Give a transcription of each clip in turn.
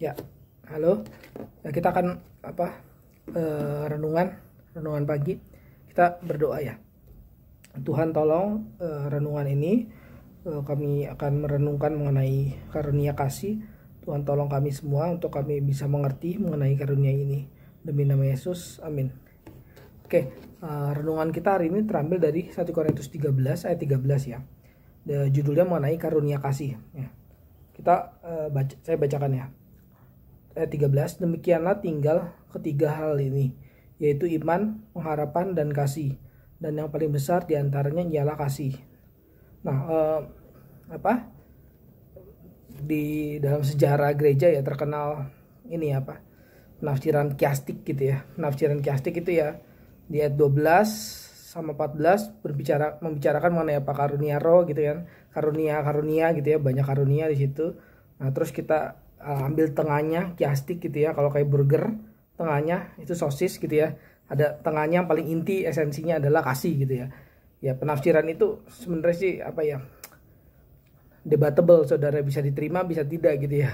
Ya, halo. Ya, kita akan apa? uh, renungan, renungan pagi. Kita berdoa ya. Tuhan tolong uh, renungan ini uh, kami akan merenungkan mengenai karunia kasih. Tuhan tolong kami semua untuk kami bisa mengerti mengenai karunia ini. Demi nama Yesus, amin. Oke, renungan kita hari ini terambil dari 1 Korintus 13 ayat 13 ya. The, judulnya mengenai karunia kasih ya. Kita baca, saya bacakan ya eh, 13 demikianlah tinggal ketiga hal ini yaitu iman, pengharapan dan kasih. Dan yang paling besar diantaranya ialah kasih. Nah, eh, apa di dalam sejarah gereja ya terkenal ini apa penafsiran kiastik gitu ya. Penafsiran kiastik itu ya di ayat 12 sama 14 berbicara membicarakan mengenai apa karunia roh gitu kan karunia karunia gitu ya banyak karunia di situ nah terus kita uh, ambil tengahnya kiastik gitu ya kalau kayak burger tengahnya itu sosis gitu ya ada tengahnya yang paling inti esensinya adalah kasih gitu ya ya penafsiran itu sebenarnya sih apa ya debatable saudara bisa diterima bisa tidak gitu ya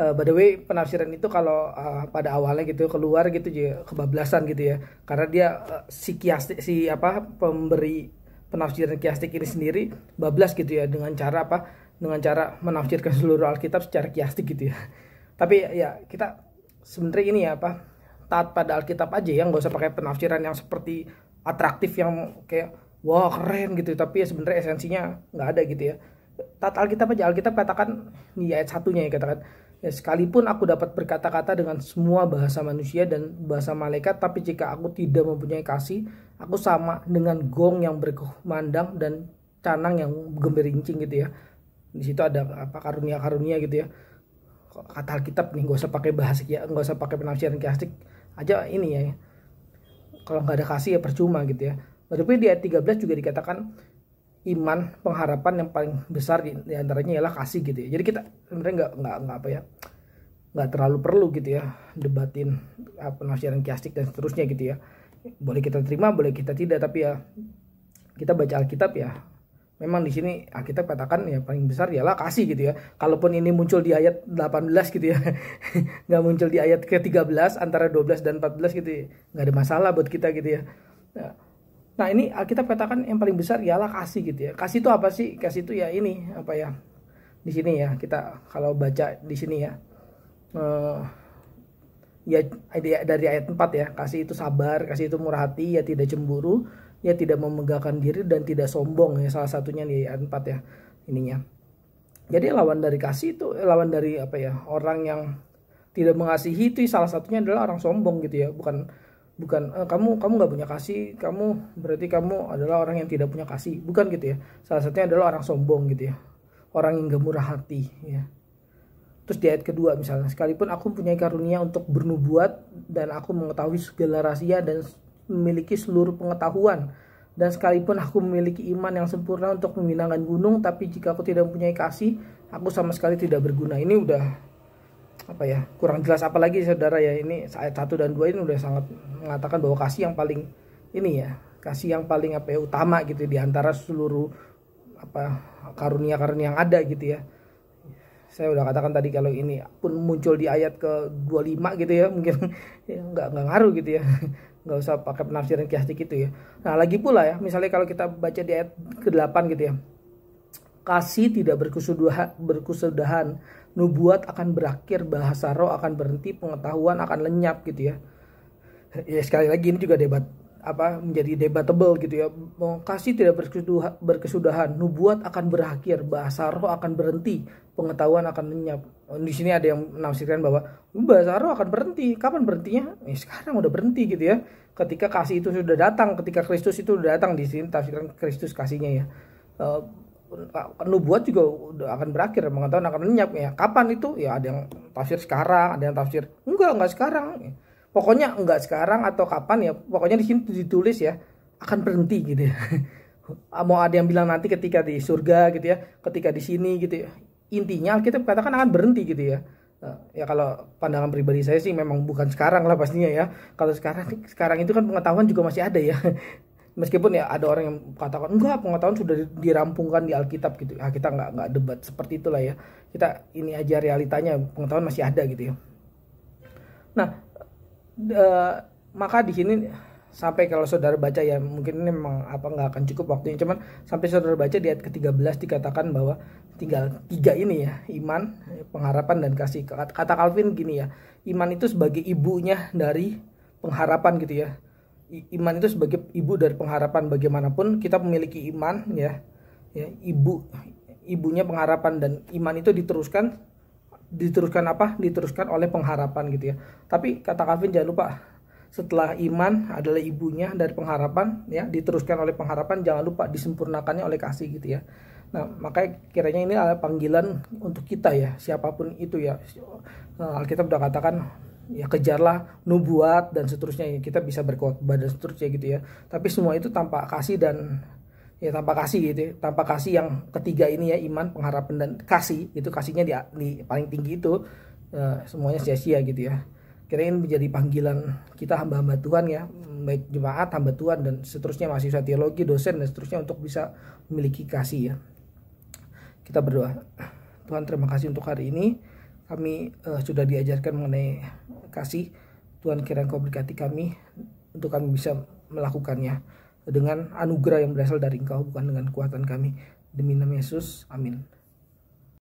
uh, by the way penafsiran itu kalau uh, pada awalnya gitu keluar gitu juga ya, kebablasan gitu ya karena dia uh, si kiastik si apa pemberi penafsiran kiastik ini sendiri bablas gitu ya dengan cara apa dengan cara menafsirkan seluruh Alkitab secara kiastik gitu ya tapi ya kita sebenarnya ini ya apa taat pada Alkitab aja ya nggak usah pakai penafsiran yang seperti atraktif yang kayak wah keren gitu tapi ya sebenarnya esensinya nggak ada gitu ya taat Alkitab aja Alkitab katakan ini ayat satunya ya katakan Ya, sekalipun aku dapat berkata-kata dengan semua bahasa manusia dan bahasa malaikat, tapi jika aku tidak mempunyai kasih, aku sama dengan gong yang berkumandang dan canang yang gemerincing gitu ya. Di situ ada apa karunia-karunia gitu ya. Kata Alkitab nih, gak usah pakai bahasa ya, gak usah pakai penafsiran kiasik aja ini ya. Kalau nggak ada kasih ya percuma gitu ya. tapi di ayat 13 juga dikatakan iman pengharapan yang paling besar di, di antaranya ialah kasih gitu ya jadi kita sebenarnya nggak nggak nggak apa ya nggak terlalu perlu gitu ya debatin ah, penafsiran kiasik dan seterusnya gitu ya boleh kita terima boleh kita tidak tapi ya kita baca Alkitab ya memang di sini Alkitab katakan ya paling besar ialah kasih gitu ya kalaupun ini muncul di ayat 18 gitu ya nggak muncul di ayat ke 13 antara 12 dan 14 gitu ya. nggak ada masalah buat kita gitu ya nah, Nah ini Alkitab katakan yang paling besar ialah kasih gitu ya. Kasih itu apa sih? Kasih itu ya ini apa ya? Di sini ya kita kalau baca di sini ya. Uh, ya dari ayat 4 ya. Kasih itu sabar, kasih itu murah hati, ya tidak cemburu, ya tidak memegahkan diri dan tidak sombong ya salah satunya di ayat 4 ya ininya. Jadi lawan dari kasih itu eh, lawan dari apa ya? Orang yang tidak mengasihi itu salah satunya adalah orang sombong gitu ya, bukan bukan uh, kamu kamu nggak punya kasih kamu berarti kamu adalah orang yang tidak punya kasih bukan gitu ya salah satunya adalah orang sombong gitu ya orang yang gak murah hati ya terus di ayat kedua misalnya sekalipun aku punya karunia untuk bernubuat dan aku mengetahui segala rahasia dan memiliki seluruh pengetahuan dan sekalipun aku memiliki iman yang sempurna untuk meminangkan gunung tapi jika aku tidak mempunyai kasih aku sama sekali tidak berguna ini udah apa ya kurang jelas apalagi saudara ya ini ayat 1 dan 2 ini udah sangat mengatakan bahwa kasih yang paling ini ya kasih yang paling apa ya utama gitu ya, di antara seluruh apa karunia-karunia yang ada gitu ya saya udah katakan tadi kalau ini pun muncul di ayat ke 25 gitu ya mungkin ya, nggak nggak ngaruh gitu ya nggak usah pakai penafsiran kiasik gitu ya nah lagi pula ya misalnya kalau kita baca di ayat ke 8 gitu ya kasih tidak berkesudahan, nubuat akan berakhir, bahasa roh akan berhenti, pengetahuan akan lenyap gitu ya. Ya sekali lagi ini juga debat apa menjadi debatable gitu ya. Mau kasih tidak berkesudahan, nubuat akan berakhir, bahasa roh akan berhenti, pengetahuan akan lenyap. Oh, di sini ada yang menafsirkan bahwa bahasa roh akan berhenti. Kapan berhentinya? Ya, sekarang udah berhenti gitu ya. Ketika kasih itu sudah datang, ketika Kristus itu sudah datang di sini tafsiran Kristus kasihnya ya. Eh, Kan nubuat juga udah akan berakhir mengetahui akan lenyap ya kapan itu ya ada yang tafsir sekarang ada yang tafsir enggak enggak sekarang pokoknya enggak sekarang atau kapan ya pokoknya di sini ditulis ya akan berhenti gitu ya mau ada yang bilang nanti ketika di surga gitu ya ketika di sini gitu ya intinya kita katakan akan berhenti gitu ya ya kalau pandangan pribadi saya sih memang bukan sekarang lah pastinya ya kalau sekarang sekarang itu kan pengetahuan juga masih ada ya meskipun ya ada orang yang katakan enggak pengetahuan sudah dirampungkan di Alkitab gitu nah, kita nggak nggak debat seperti itulah ya kita ini aja realitanya pengetahuan masih ada gitu ya nah de, maka di sini sampai kalau saudara baca ya mungkin ini memang apa nggak akan cukup waktunya cuman sampai saudara baca di ayat ke-13 dikatakan bahwa tinggal tiga ini ya iman pengharapan dan kasih kata Calvin gini ya iman itu sebagai ibunya dari pengharapan gitu ya iman itu sebagai ibu dari pengharapan bagaimanapun kita memiliki iman ya ya ibu ibunya pengharapan dan iman itu diteruskan diteruskan apa diteruskan oleh pengharapan gitu ya tapi kata Calvin jangan lupa setelah iman adalah ibunya dari pengharapan ya diteruskan oleh pengharapan jangan lupa disempurnakannya oleh kasih gitu ya nah makanya kiranya ini adalah panggilan untuk kita ya siapapun itu ya eh, Alkitab sudah katakan ya kejarlah nubuat dan seterusnya kita bisa berkhotbah dan seterusnya gitu ya tapi semua itu tanpa kasih dan ya tanpa kasih gitu ya. tanpa kasih yang ketiga ini ya iman pengharapan dan kasih itu kasihnya di, di paling tinggi itu ya, semuanya sia-sia gitu ya kira kirain menjadi panggilan kita hamba-hamba Tuhan ya baik jemaat hamba Tuhan dan seterusnya mahasiswa teologi dosen dan seterusnya untuk bisa memiliki kasih ya kita berdoa Tuhan terima kasih untuk hari ini kami uh, sudah diajarkan mengenai kasih Tuhan kiranya kau berkati kami untuk kami bisa melakukannya dengan anugerah yang berasal dari engkau bukan dengan kekuatan kami. Demi nama Yesus, amin.